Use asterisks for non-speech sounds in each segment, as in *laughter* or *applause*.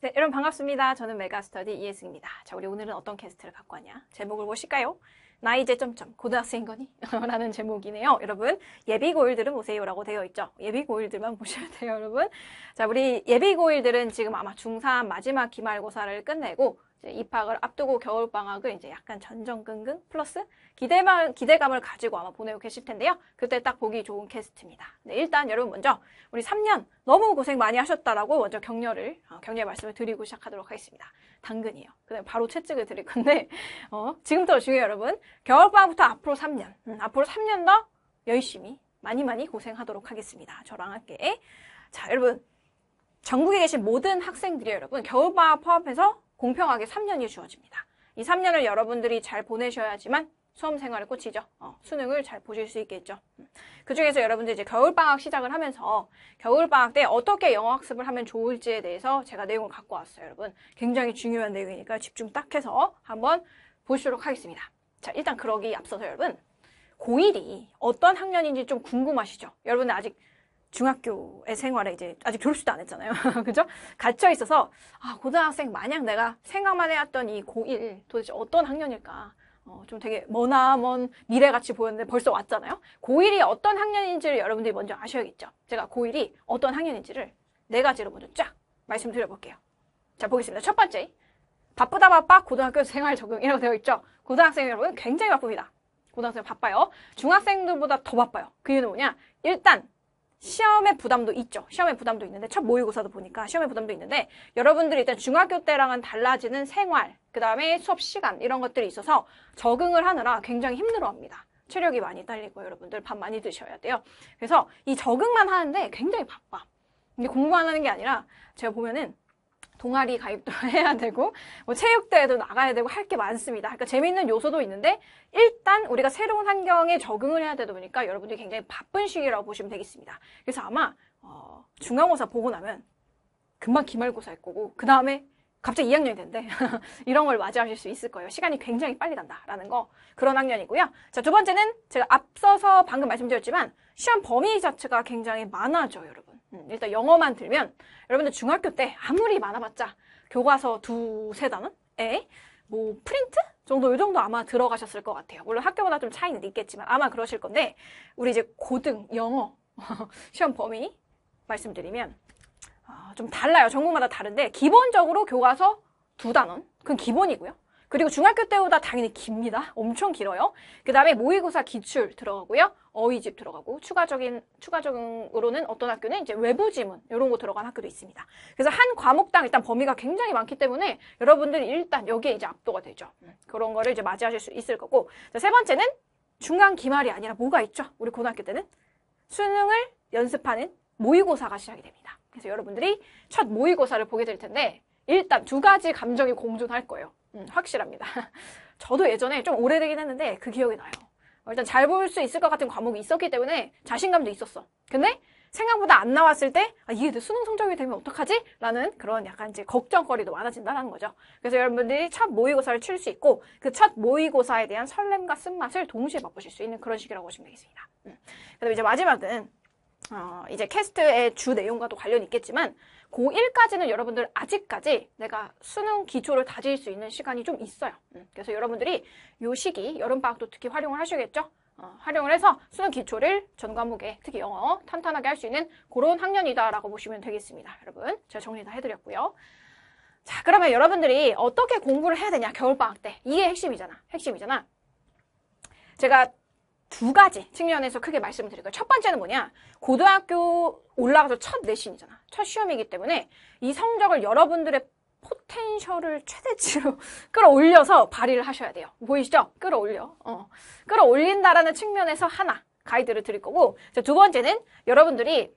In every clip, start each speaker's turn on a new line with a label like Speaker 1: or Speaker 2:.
Speaker 1: 네, 여러분 반갑습니다. 저는 메가스터디 이혜승입니다. 자, 우리 오늘은 어떤 게스트를 갖고 왔냐? 제목을 보실까요? 나 이제 점점 고등학생인 거니? *laughs* 라는 제목이네요. 여러분 예비 고일들은 보세요라고 되어 있죠. 예비 고일들만 보셔야 돼요, 여러분. 자, 우리 예비 고일들은 지금 아마 중3 마지막 기말고사를 끝내고 입학을 앞두고 겨울 방학을 이제 약간 전전긍긍 플러스 기대만 기대감을 가지고 아마 보내고 계실 텐데요. 그때 딱 보기 좋은 캐스트입니다. 네, 일단 여러분 먼저 우리 3년 너무 고생 많이 하셨다라고 먼저 격려를 어, 격려 말씀을 드리고 시작하도록 하겠습니다. 당근이요. 에 그다음 에 바로 채찍을 드릴 건데 *laughs* 어, 지금부터 중요해요, 여러분. 겨울 방학부터 앞으로 3년, 음, 앞으로 3년 더 열심히 많이 많이 고생하도록 하겠습니다. 저랑 함께. 자, 여러분. 전국에 계신 모든 학생들이 여러분 겨울방학 포함해서 공평하게 3년이 주어집니다. 이 3년을 여러분들이 잘 보내셔야지만 수험 생활을 꽂히죠 어, 수능을 잘 보실 수 있겠죠. 음. 그 중에서 여러분들 이제 겨울방학 시작을 하면서 겨울방학 때 어떻게 영어학습을 하면 좋을지에 대해서 제가 내용을 갖고 왔어요, 여러분. 굉장히 중요한 내용이니까 집중 딱 해서 한번 보시도록 하겠습니다. 자, 일단 그러기 앞서서 여러분. 고1이 어떤 학년인지 좀 궁금하시죠? 여러분 아직 중학교의 생활에 이제 아직 졸업도 안 했잖아요. *laughs* 그죠? 갇혀 있어서 아, 고등학생 마냥 내가 생각만 해왔던 이고1 도대체 어떤 학년일까? 어, 좀 되게 머나먼 미래같이 보였는데 벌써 왔잖아요. 고1이 어떤 학년인지를 여러분들이 먼저 아셔야겠죠. 제가 고1이 어떤 학년인지를 네 가지로 먼저 쫙 말씀드려볼게요. 자, 보겠습니다. 첫 번째, 바쁘다 바빠 고등학교 생활 적응이라고 되어 있죠. 고등학생 여러분 굉장히 바쁩니다. 고등학생 바빠요. 중학생들보다 더 바빠요. 그 이유는 뭐냐? 일단 시험의 부담도 있죠. 시험의 부담도 있는데 첫 모의고사도 보니까 시험의 부담도 있는데 여러분들이 일단 중학교 때랑은 달라지는 생활, 그다음에 수업 시간 이런 것들이 있어서 적응을 하느라 굉장히 힘들어합니다. 체력이 많이 딸리고 여러분들 밥 많이 드셔야 돼요. 그래서 이 적응만 하는데 굉장히 바빠. 근데 공부만 하는 게 아니라 제가 보면은 동아리 가입도 *laughs* 해야 되고 뭐 체육대회도 나가야 되고 할 게 많습니다. 그러니까 재미있는 요소도 있는데 일단 우리가 새로운 환경에 적응을 해야 되다 보니까 여러분들이 굉장히 바쁜 시기라고 보시면 되겠습니다. 그래서 아마 어, 중간고사 보고 나면 금방 기말고사일 거고 그 다음에 갑자기 2학년이 된대 *laughs* 이런 걸 맞이하실 수 있을 거예요. 시간이 굉장히 빨리 간다라는 거 그런 학년이고요. 자 두 번째는 제가 앞서서 방금 말씀드렸지만 시험 범위 자체가 굉장히 많아져 여러분. 음, 일단 영어만 들면 여러분들 중학교 때 아무리 많아봤자 교과서 두 세 단원? 에? 뭐 프린트? 정도 요 정도 아마 들어가셨을 것 같아요. 물론 학교마다 좀 차이는 있겠지만 아마 그러실 건데 우리 이제 고등 영어 *laughs* 시험 범위 말씀드리면 아, 좀 달라요. 전국마다 다른데 기본적으로 교과서 두 단원 그건 기본이고요. 그리고 중학교 때보다 당연히 깁니다. 엄청 길어요. 그 다음에 모의고사 기출 들어가고요. 어휘집 들어가고 추가적인 추가적으로는 어떤 학교는 이제 외부 지문 이런 거 들어간 학교도 있습니다. 그래서 한 과목당 일단 범위가 굉장히 많기 때문에 여러분들이 일단 여기에 이제 압도가 되죠. 그런 거를 이제 맞이하실 수 있을 거고 자, 세 번째는 중간 기말이 아니라 뭐가 있죠? 우리 고등학교 때는 수능을 연습하는 모의고사가 시작이 됩니다. 그래서 여러분들이 첫 모의고사를 보게 될 텐데 일단 두 가지 감정이 공존할 거예요. 음, 확실합니다. *laughs* 저도 예전에 좀 오래되긴 했는데 그 기억이 나요. 어, 일단 잘 볼 수 있을 것 같은 과목이 있었기 때문에 자신감도 있었어. 근데 생각보다 안 나왔을 때, 아, 이게 내 수능 성적이 되면 어떡하지? 라는 그런 약간 이제 걱정거리도 많아진다는 거죠. 그래서 여러분들이 첫 모의고사를 칠 수 있고, 그 첫 모의고사에 대한 설렘과 쓴맛을 동시에 맛보실 수 있는 그런 식이라고 보시면 되겠습니다. 음. 그 다음에 이제 마지막은, 어, 이제 캐스트의 주 내용과도 관련이 있겠지만, 고1까지는 여러분들 아직까지 내가 수능 기초를 다질 수 있는 시간이 좀 있어요. 음, 그래서 여러분들이 요 시기, 여름방학도 특히 활용을 하셔야겠죠? 어, 활용을 해서 수능 기초를 전 과목에 특히 영어 탄탄하게 할 수 있는 그런 학년이다라고 보시면 되겠습니다. 여러분 제가 정리 다 해드렸고요. 자 그러면 여러분들이 어떻게 공부를 해야 되냐 겨울방학 때 이게 핵심이잖아. 핵심이잖아. 제가 두 가지 측면에서 크게 말씀을 드릴 거예요. 첫 번째는 뭐냐 고등학교 올라가서 첫 내신이잖아. 첫 시험이기 때문에 이 성적을 여러분들의 포텐셜을 최대치로 *laughs* 끌어올려서 발휘를 하셔야 돼요. 보이시죠? 끌어올려. 어. 끌어올린다라는 측면에서 하나 가이드를 드릴 거고 두 번째는 여러분들이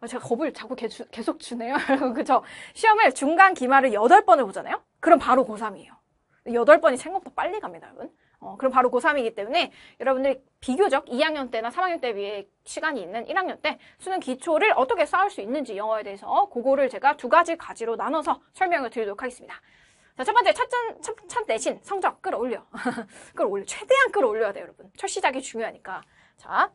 Speaker 1: 어, 제가 겁을 자꾸 개주, 계속 주네요. *laughs* 그죠? 시험을 중간 기말을 8번을 보잖아요? 그럼 바로 고3이에요. 8번이 생각보다 빨리 갑니다, 여러분. 어, 그럼 바로 고3이기 때문에 여러분들이 비교적 2학년 때나 3학년 때 비해 시간이 있는 1학년 때 수능 기초를 어떻게 쌓을 수 있는지 영어에 대해서 그거를 제가 두 가지 가지로 나눠서 설명을 드리도록 하겠습니다. 자, 첫 번째, 첫, 째 첫, 첫대신 성적 끌어올려. *laughs* 끌어올려. 최대한 끌어올려야 돼요, 여러분. 첫 시작이 중요하니까. 자,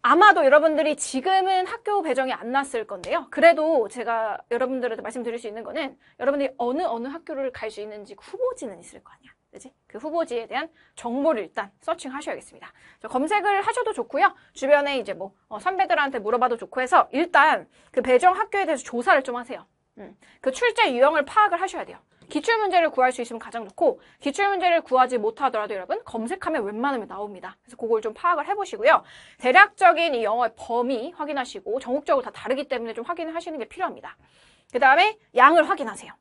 Speaker 1: 아마도 여러분들이 지금은 학교 배정이 안 났을 건데요. 그래도 제가 여러분들한테 말씀드릴 수 있는 거는 여러분들이 어느 어느 학교를 갈 수 있는지 후보지는 있을 거 아니야. 그지? 그 후보지에 대한 정보를 일단 서칭하셔야겠습니다. 검색을 하셔도 좋고요. 주변에 이제 뭐 어, 선배들한테 물어봐도 좋고 해서 일단 그 배정 학교에 대해서 조사를 좀 하세요. 음, 그 출제 유형을 파악을 하셔야 돼요. 기출 문제를 구할 수 있으면 가장 좋고 기출 문제를 구하지 못하더라도 여러분 검색하면 웬만하면 나옵니다. 그래서 그걸 좀 파악을 해보시고요. 대략적인 이 영어의 범위 확인하시고 전국적으로 다 다르기 때문에 좀 확인을 하시는 게 필요합니다. 그 다음에 양을 확인하세요.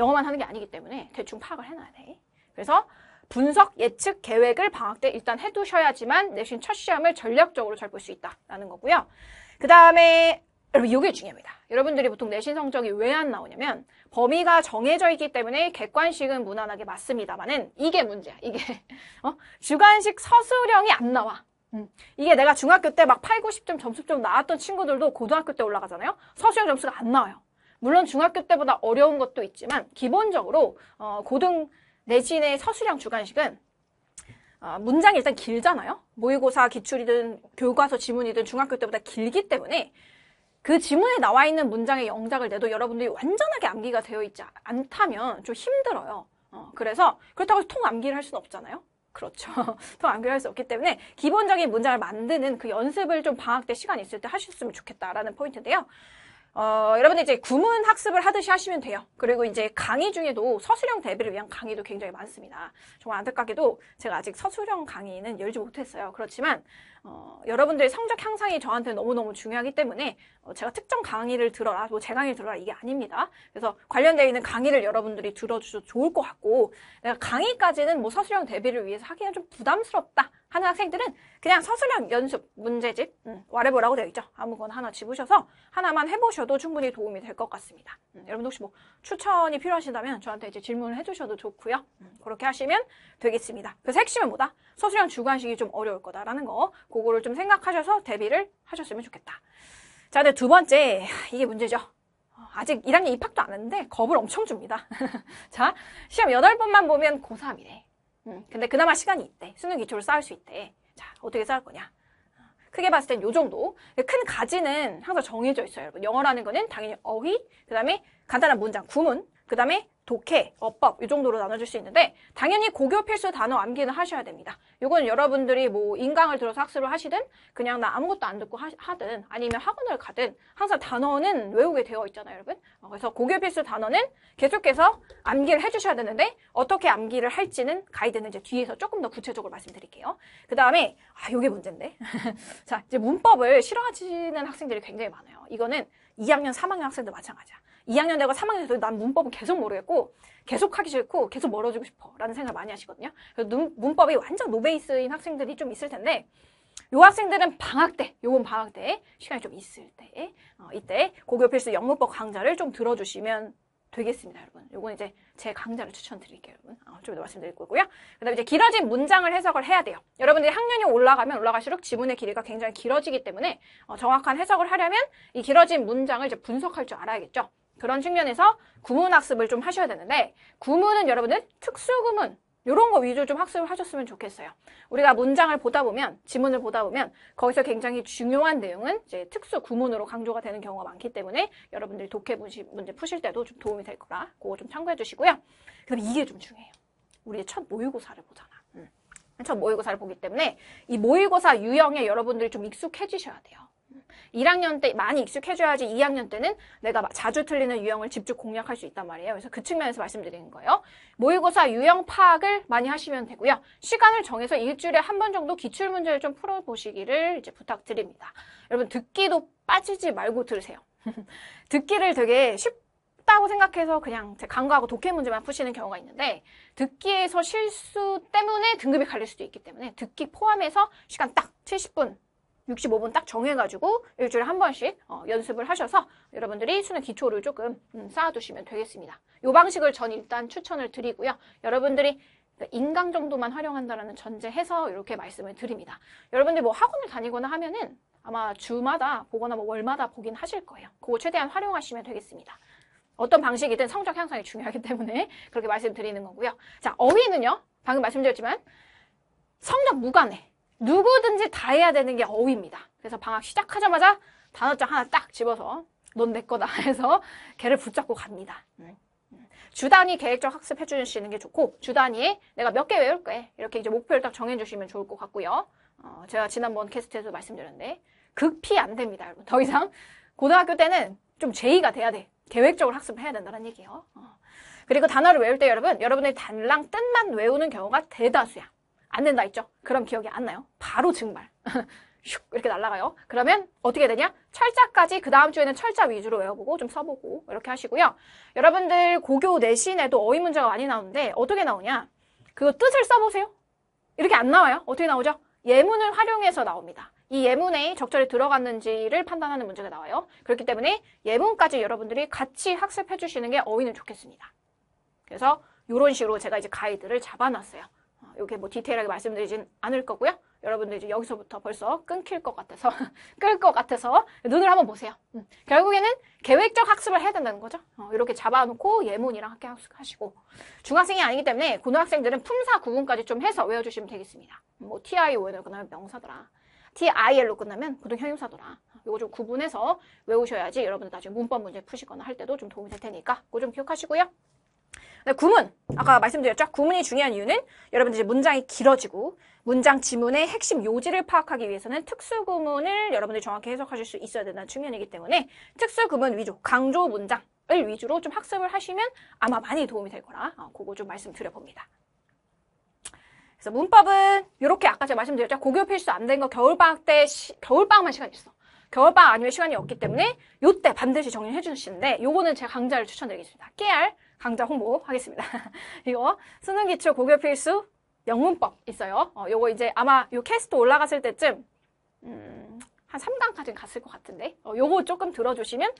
Speaker 1: 영어만 하는 게 아니기 때문에 대충 파악을 해놔야 돼. 그래서 분석, 예측, 계획을 방학 때 일단 해두셔야지만 내신 첫 시험을 전략적으로 잘 볼 수 있다라는 거고요. 그 다음에 여러분 이게 중요합니다. 여러분들이 보통 내신 성적이 왜 안 나오냐면 범위가 정해져 있기 때문에 객관식은 무난하게 맞습니다만은 이게 문제야. 이게 *laughs* 어? 주관식 서술형이 안 나와. 음. 이게 내가 중학교 때 막 8, 90점 점수좀 나왔던 친구들도 고등학교 때 올라가잖아요. 서술형 점수가 안 나와요. 물론 중학교 때보다 어려운 것도 있지만 기본적으로 어, 고등 내신의 서술형 주관식은 어, 문장이 일단 길잖아요. 모의고사 기출이든 교과서 지문이든 중학교 때보다 길기 때문에 그 지문에 나와 있는 문장의 영작을 내도 여러분들이 완전하게 암기가 되어 있지 않다면 좀 힘들어요. 어, 그래서 그렇다고 통 암기를 할 수는 없잖아요. 그렇죠. *laughs* 통 암기를 할 수 없기 때문에 기본적인 문장을 만드는 그 연습을 좀 방학 때 시간 있을 때 하셨으면 좋겠다라는 포인트인데요. 어, 여러분들 이제 구문 학습을 하듯이 하시면 돼요. 그리고 이제 강의 중에도 서술형 대비를 위한 강의도 굉장히 많습니다. 정말 안타깝게도 제가 아직 서술형 강의는 열지 못했어요. 그렇지만 어, 여러분들의 성적 향상이 저한테 너무너무 중요하기 때문에 어, 제가 특정 강의를 들어라, 뭐 제 강의를 들어라 이게 아닙니다. 그래서 관련되어 있는 강의를 여러분들이 들어주셔도 좋을 것 같고 내가 강의까지는 뭐 서술형 대비를 위해서 하기에는 좀 부담스럽다. 하는 학생들은 그냥 서술형 연습 문제집 음, 와레버라고 되어 있죠. 아무거나 하나 집으셔서 하나만 해보셔도 충분히 도움이 될 것 같습니다. 음, 여러분 도 혹시 뭐 추천이 필요하시다면 저한테 이제 질문을 해주셔도 좋고요. 음, 그렇게 하시면 되겠습니다. 그래서 핵심은 뭐다? 서술형 주관식이 좀 어려울 거다라는 거 그거를 좀 생각하셔서 대비를 하셨으면 좋겠다. 자, 근데 두 번째 이게 문제죠. 아직 1학년 입학도 안 했는데 겁을 엄청 줍니다. *laughs* 자, 시험 8번만 보면 고3이래. 음, 근데 그나마 시간이 있대. 수능 기초를 쌓을 수 있대. 자, 어떻게 쌓을 거냐? 크게 봤을 땐 요 정도. 큰 가지는 항상 정해져 있어요, 여러분. 영어라는 거는 당연히 어휘, 그 다음에 간단한 문장, 구문, 그 다음에 독해, 어법 이 정도로 나눠줄수 있는데 당연히 고교 필수 단어 암기는 하셔야 됩니다. 이건 여러분들이 뭐 인강을 들어서 학습을 하시든 그냥 나 아무것도 안 듣고 하, 든 아니면 학원을 가든 항상 단어는 외우게 되어 있잖아요, 여러분. 어, 그래서 고교 필수 단어는 계속해서 암기를 해주셔야 되는데 어떻게 암기를 할지는 가이드는 이제 뒤에서 조금 더 구체적으로 말씀드릴게요. 그 다음에 아, 이게 문제인데. *laughs* 자, 이제 문법을 싫어하시는 학생들이 굉장히 많아요. 이거는 2학년, 3학년 학생들 마찬가지야. 2학년 되고 3학년 돼도 난 문법은 계속 모르겠고 계속 하기 싫고 계속 멀어지고 싶어 라는 생각 을 많이 하시거든요. 그래서 눈, 문법이 완전 노베이스인 학생들이 좀 있을 텐데 요 학생들은 방학 때, 요번 방학 때 시간이 좀 있을 때 어, 이때 고교 필수 영문법 강좌를 좀 들어주시면 되겠습니다, 여러분. 요건 이제 제 강좌를 추천드릴게요, 여러분. 어, 좀 이따 말씀드릴 거고요. 그 다음에 이제 길어진 문장을 해석을 해야 돼요. 여러분들이 학년이 올라가면 올라갈수록 지문의 길이가 굉장히 길어지기 때문에 어, 정확한 해석을 하려면 이 길어진 문장을 이제 분석할 줄 알아야겠죠. 그런 측면에서 구문 학습을 좀 하셔야 되는데 구문은 여러분들 특수 구문 이런 거 위주로 좀 학습을 하셨으면 좋겠어요. 우리가 문장을 보다 보면, 지문을 보다 보면 거기서 굉장히 중요한 내용은 이제 특수 구문으로 강조가 되는 경우가 많기 때문에 여러분들이 독해 문제 푸실 때도 좀 도움이 될 거라 그거 좀 참고해 주시고요. 그다음 이게 좀 중요해요. 우리의 첫 모의고사를 보잖아. 음. 첫 모의고사를 보기 때문에 이 모의고사 유형에 여러분들이 좀 익숙해지셔야 돼요. 1학년 때 많이 익숙해져야지 2학년 때는 내가 자주 틀리는 유형을 집중 공략할 수 있단 말이에요. 그래서 그 측면에서 말씀드리는 거예요. 모의고사 유형 파악을 많이 하시면 되고요. 시간을 정해서 일주일에 한 번 정도 기출문제를 좀 풀어보시기를 이제 부탁드립니다. 여러분 듣기도 빠지지 말고 들으세요. *laughs* 듣기를 되게 쉽다고 생각해서 그냥 강과하고 독해 문제만 푸시는 경우가 있는데 듣기에서 실수 때문에 등급이 갈릴 수도 있기 때문에 듣기 포함해서 시간 딱 70분 65분 딱 정해가지고 일주일에 한 번씩 어, 연습을 하셔서 여러분들이 수능 기초를 조금 음, 쌓아두시면 되겠습니다. 이 방식을 전 일단 추천을 드리고요. 여러분들이 그 인강 정도만 활용한다라는 전제해서 이렇게 말씀을 드립니다. 여러분들 뭐 학원을 다니거나 하면은 아마 주마다 보거나 뭐 월마다 보긴 하실 거예요. 그거 최대한 활용하시면 되겠습니다. 어떤 방식이든 성적 향상이 중요하기 때문에 그렇게 말씀드리는 거고요. 자, 어휘는요. 방금 말씀드렸지만 성적 무관해. 누구든지 다 해야 되는 게 어휘입니다. 그래서 방학 시작하자마자 단어장 하나 딱 집어서 넌 내 거다 해서 걔를 붙잡고 갑니다. 음. 음. 주단위 계획적 학습 해주시는 게 좋고 주단위에 내가 몇 개 외울 거게 이렇게 이제 목표를 딱 정해주시면 좋을 것 같고요. 어, 제가 지난번 캐스트에서 말씀드렸는데 극피 안 됩니다, 여러분. 더 이상 고등학교 때는 좀 제의가 돼야 돼. 계획적으로 학습을 해야 된다는 얘기예요. 어. 그리고 단어를 외울 때 여러분, 여러분의 단랑 뜻만 외우는 경우가 대다수야. 안 된다 했죠? 그럼 기억이 안 나요. 바로 증발. *laughs* 슉 이렇게 날라가요. 그러면 어떻게 되냐? 철자까지 그 다음 주에는 철자 위주로 외워보고 좀 써보고 이렇게 하시고요. 여러분들 고교 내신에도 어휘 문제가 많이 나오는데 어떻게 나오냐? 그 뜻을 써보세요. 이렇게 안 나와요. 어떻게 나오죠? 예문을 활용해서 나옵니다. 이 예문에 적절히 들어갔는지를 판단하는 문제가 나와요. 그렇기 때문에 예문까지 여러분들이 같이 학습해 주시는 게 어휘는 좋겠습니다. 그래서 이런 식으로 제가 이제 가이드를 잡아놨어요. 이렇게 뭐 디테일하게 말씀드리진 않을 거고요. 여러분들 이제 여기서부터 벌써 끊길 것 같아서 끌 것 *laughs* 같아서 눈을 한번 보세요. 음. 결국에는 계획적 학습을 해야 된다는 거죠. 어, 이렇게 잡아놓고 예문이랑 함께 학습하시고 중학생이 아니기 때문에 고등학생들은 품사 구분까지 좀 해서 외워주시면 되겠습니다. 뭐 TION으로 끝나면 명사더라. TIL로 끝나면 보통 형용사더라. 이거 좀 구분해서 외우셔야지 여러분들 나중에 문법 문제 푸시거나 할 때도 좀 도움이 될 테니까 그거 좀 기억하시고요. 구문 아까 말씀드렸죠 구문이 중요한 이유는 여러분 들 이제 문장이 길어지고 문장 지문의 핵심 요지를 파악하기 위해서는 특수 구문을 여러분들이 정확히 해석하실 수 있어야 된다는 측면이기 때문에 특수 구문 위주 강조 문장을 위주로 좀 학습을 하시면 아마 많이 도움이 될 거라 어, 그거 좀 말씀드려봅니다. 그래서 문법은 이렇게 아까 제가 말씀드렸죠 고교 필수 안 된 거 겨울방학 때 시, 겨울방학만 시간 있어. 겨울방학 아니면 시간이 없기 때문에 요때 반드시 정리해 주시는데 요거는 제가 강좌를 추천드리겠습니다. 깨알 강좌 홍보하겠습니다. *laughs* 이거 수능 기출 고교 필수 영문법 있어요. 어, 요거 이제 아마 요 캐스트 올라갔을 때쯤 음, 한 3강까지 갔을 것 같은데 어, 요거 조금 들어주시면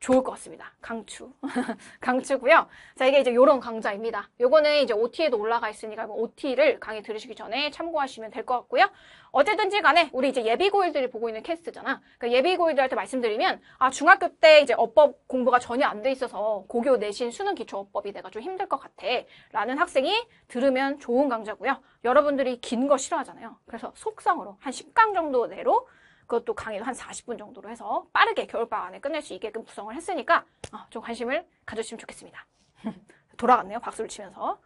Speaker 1: 좋을 것 같습니다. 강추. *laughs* 강추고요. 자, 이게 이제 요런 강좌입니다. 요거는 이제 OT에도 올라가 있으니까 OT를 강의 들으시기 전에 참고하시면 될 것 같고요. 어쨌든지 간에 우리 이제 예비고일들이 보고 있는 캐스트잖아. 그러니까 예비고일들한테 말씀드리면 아, 중학교 때 이제 어법 공부가 전혀 안 돼 있어서 고교 내신 수능 기초 어법이 내가 좀 힘들 것 같아. 라는 학생이 들으면 좋은 강좌고요. 여러분들이 긴 거 싫어하잖아요. 그래서 속성으로 한 10강 정도 내로 그것도 강의도 한 40분 정도로 해서 빠르게 겨울방학 안에 끝낼 수 있게끔 구성을 했으니까 어, 좀 관심을 가져주시면 좋겠습니다. *laughs* 돌아갔네요. 박수를 치면서.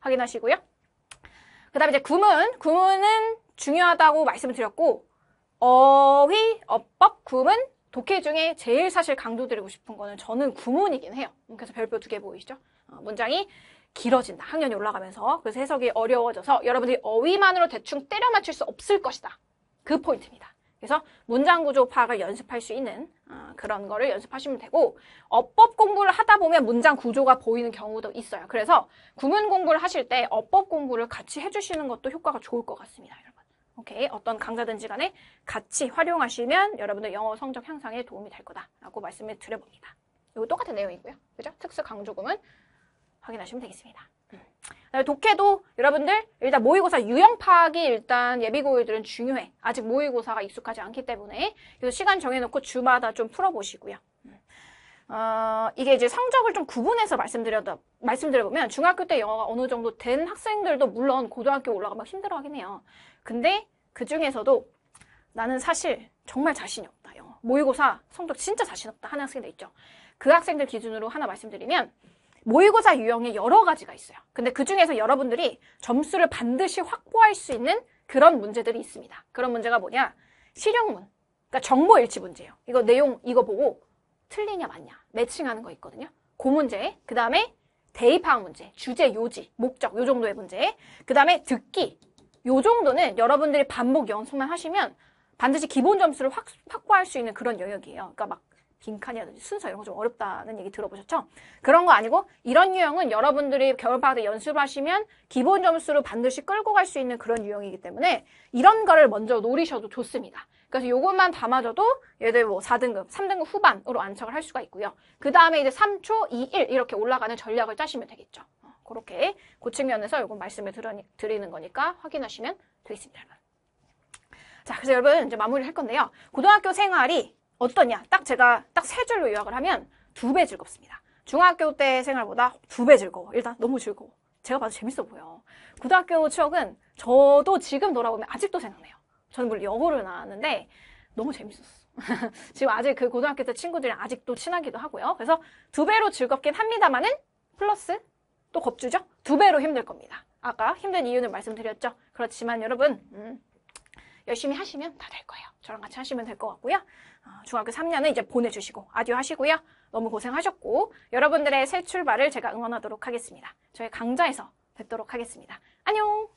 Speaker 1: 확인하시고요. 그 다음에 이제 구문. 구문은 중요하다고 말씀을 드렸고 어휘, 어법, 구문 독해 중에 제일 사실 강조드리고 싶은 거는 저는 구문이긴 해요. 음, 그래서 별표 두 개 보이시죠? 어, 문장이 길어진다. 학년이 올라가면서. 그래서 해석이 어려워져서 여러분들이 어휘만으로 대충 때려 맞출 수 없을 것이다. 그 포인트입니다. 그래서 문장 구조 파악을 연습할 수 있는 어, 그런 거를 연습하시면 되고 어법 공부를 하다 보면 문장 구조가 보이는 경우도 있어요. 그래서 구문 공부를 하실 때 어법 공부를 같이 해주시는 것도 효과가 좋을 것 같습니다. 여러분. 오케이 어떤 강사든지 간에 같이 활용하시면 여러분들 영어 성적 향상에 도움이 될 거다라고 말씀을 드려봅니다. 이거 똑같은 내용이고요. 그죠? 특수 강조금은 확인하시면 되겠습니다. 독해도 여러분들 일단 모의고사 유형 파악이 일단 예비고일들은 중요해. 아직 모의고사가 익숙하지 않기 때문에 그래서 시간 정해놓고 주마다 좀 풀어보시고요. 어, 이게 이제 성적을 좀 구분해서 말씀드려다 말씀드려보면 중학교 때 영어가 어느 정도 된 학생들도 물론 고등학교 올라가면 힘들어 하긴 해요. 근데 그 중에서도 나는 사실 정말 자신이 없다, 영어. 모의고사 성적 진짜 자신 없다 하는 학생들 있죠. 그 학생들 기준으로 하나 말씀드리면 모의고사 유형이 여러 가지가 있어요. 근데 그 중에서 여러분들이 점수를 반드시 확보할 수 있는 그런 문제들이 있습니다. 그런 문제가 뭐냐? 실용문. 그러니까 정보 일치 문제예요. 이거 내용 이거 보고 틀리냐 맞냐 매칭하는 거 있거든요. 그 문제. 그다음에 대입항 문제, 주제 요지, 목적 요 정도의 문제. 그다음에 듣기. 요 정도는 여러분들이 반복 연습만 하시면 반드시 기본 점수를 확, 확보할 수 있는 그런 영역이에요. 그러니까 막 빈칸이라든지 순서 이런 거 좀 어렵다는 얘기 들어보셨죠? 그런 거 아니고 이런 유형은 여러분들이 겨울방학 연습하시면 기본 점수로 반드시 끌고 갈 수 있는 그런 유형이기 때문에 이런 거를 먼저 노리셔도 좋습니다. 그래서 요것만 담아줘도 얘들 뭐 4등급, 3등급 후반으로 안착을 할 수가 있고요. 그 다음에 이제 3초, 2, 1 이렇게 올라가는 전략을 짜시면 되겠죠. 어, 그렇게 고측 면에서 요건 말씀을 드리는 거니까 확인하시면 되겠습니다. 자, 그래서 여러분 이제 마무리를 할 건데요. 고등학교 생활이 어떠냐? 딱 제가 딱 세 줄로 요약을 하면 두 배 즐겁습니다. 중학교 때 생활보다 두 배 즐거워. 일단 너무 즐거워. 제가 봐도 재밌어 보여. 고등학교 추억은 저도 지금 돌아보면 아직도 생각나요. 저는 물론 여고를 나왔는데 너무 재밌었어. *laughs* 지금 아직 그 고등학교 때 친구들이랑 아직도 친하기도 하고요. 그래서 두 배로 즐겁긴 합니다만은 플러스 또 겁주죠? 두 배로 힘들 겁니다. 아까 힘든 이유는 말씀드렸죠. 그렇지만 여러분, 음, 열심히 하시면 다 될 거예요. 저랑 같이 하시면 될 것 같고요. 어, 중학교 3년은 이제 보내주시고 아듀 하시고요. 너무 고생하셨고 여러분들의 새 출발을 제가 응원하도록 하겠습니다. 저희 강좌에서 뵙도록 하겠습니다. 안녕!